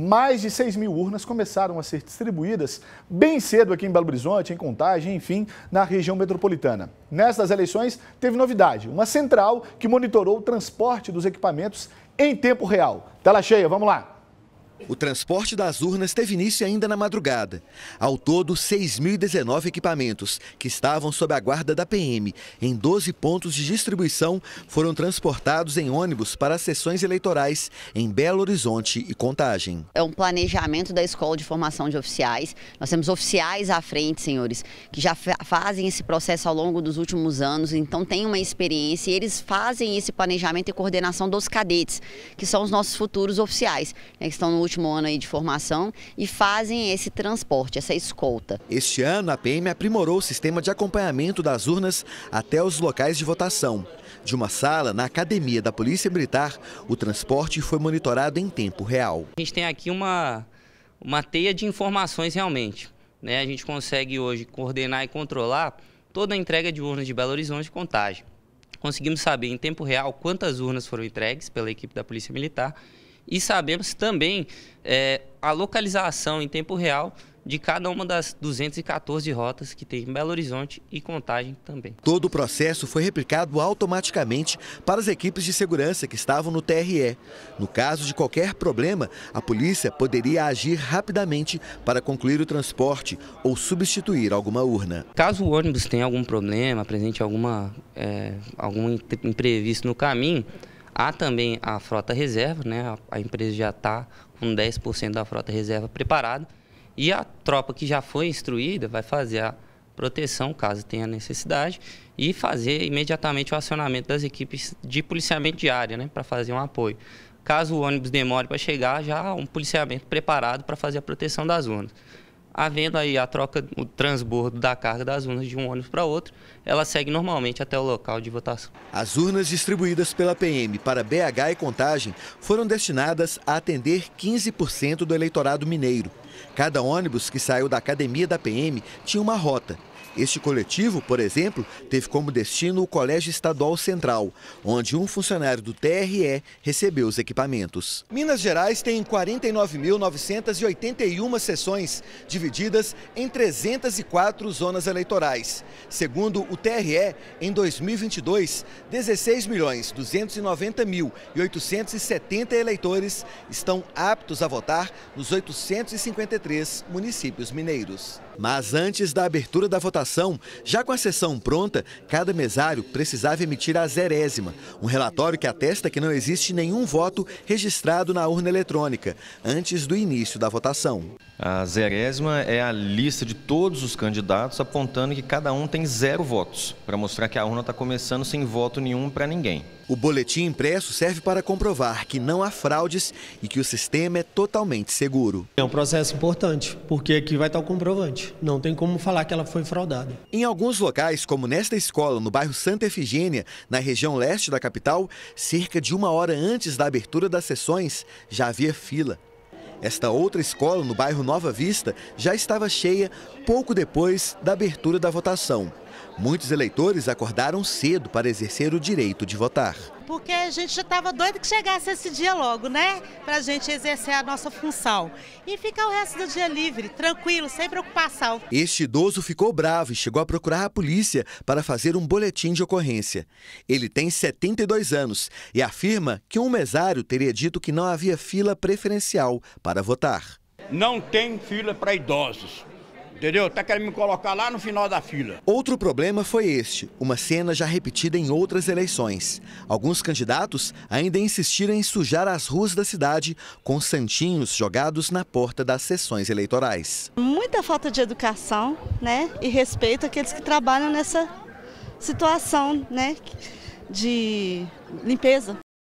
Mais de 6 mil urnas começaram a ser distribuídas bem cedo aqui em Belo Horizonte, em Contagem, enfim, na região metropolitana. Nestas eleições, teve novidade: uma central que monitorou o transporte dos equipamentos em tempo real. Tela cheia, vamos lá! O transporte das urnas teve início ainda na madrugada. Ao todo, 6.019 equipamentos que estavam sob a guarda da PM em 12 pontos de distribuição foram transportados em ônibus para as sessões eleitorais em Belo Horizonte e Contagem. É um planejamento da Escola de Formação de Oficiais. Nós temos oficiais à frente, senhores, que já fazem esse processo ao longo dos últimos anos, então tem uma experiência e eles fazem esse planejamento e coordenação dos cadetes, que são os nossos futuros oficiais, né, que estão no último último ano aí de formação e fazem esse transporte, essa escolta. Este ano, a PM aprimorou o sistema de acompanhamento das urnas até os locais de votação. De uma sala na academia da Polícia Militar, o transporte foi monitorado em tempo real. A gente tem aqui uma, uma teia de informações realmente. Né? A gente consegue hoje coordenar e controlar toda a entrega de urnas de Belo Horizonte contagem. Conseguimos saber em tempo real quantas urnas foram entregues pela equipe da Polícia Militar e sabemos também é, a localização em tempo real de cada uma das 214 rotas que tem em Belo Horizonte e Contagem também. Todo o processo foi replicado automaticamente para as equipes de segurança que estavam no TRE. No caso de qualquer problema, a polícia poderia agir rapidamente para concluir o transporte ou substituir alguma urna. Caso o ônibus tenha algum problema, apresente alguma, é, algum imprevisto no caminho, Há também a frota reserva, né? a, empresa já está com 10% da frota reserva preparada. E a tropa que já foi instruída vai fazer a proteção, caso tenha necessidade, e fazer imediatamente o acionamento das equipes de policiamento diário, né? para fazer um apoio. Caso o ônibus demore para chegar, já há um policiamento preparado para fazer a proteção das zonas havendo aí a troca, o transbordo da carga das urnas de um ônibus para outro, ela segue normalmente até o local de votação. As urnas distribuídas pela PM para BH e Contagem foram destinadas a atender 15% do eleitorado mineiro. Cada ônibus que saiu da academia da PM tinha uma rota este coletivo, por exemplo, teve como destino o Colégio Estadual Central, onde um funcionário do TRE recebeu os equipamentos. Minas Gerais tem 49.981 sessões, divididas em 304 zonas eleitorais. Segundo o TRE, em 2022, 16 milhões 290 mil e 870 eleitores estão aptos a votar nos 853 municípios mineiros. Mas antes da abertura da votação, votação, já com a sessão pronta, cada mesário precisava emitir a zerésima, um relatório que atesta que não existe nenhum voto registrado na urna eletrônica, antes do início da votação. A zerésima é a lista de todos os candidatos apontando que cada um tem zero votos, para mostrar que a urna está começando sem voto nenhum para ninguém. O boletim impresso serve para comprovar que não há fraudes e que o sistema é totalmente seguro. É um processo importante, porque aqui vai estar o comprovante. Não tem como falar que ela foi fraudada. Em alguns locais, como nesta escola, no bairro Santa Efigênia, na região leste da capital, cerca de uma hora antes da abertura das sessões, já havia fila. Esta outra escola, no bairro Nova Vista, já estava cheia pouco depois da abertura da votação. Muitos eleitores acordaram cedo para exercer o direito de votar. Porque a gente já estava doido que chegasse esse dia logo, né? Para a gente exercer a nossa função. E ficar o resto do dia livre, tranquilo, sem preocupação. Este idoso ficou bravo e chegou a procurar a polícia para fazer um boletim de ocorrência. Ele tem 72 anos e afirma que um mesário teria dito que não havia fila preferencial para votar. Não tem fila para idosos entendeu? Tá querendo me colocar lá no final da fila. Outro problema foi este, uma cena já repetida em outras eleições. Alguns candidatos ainda insistiram em sujar as ruas da cidade com santinhos jogados na porta das sessões eleitorais. Muita falta de educação, né, e respeito àqueles que trabalham nessa situação, né, de limpeza.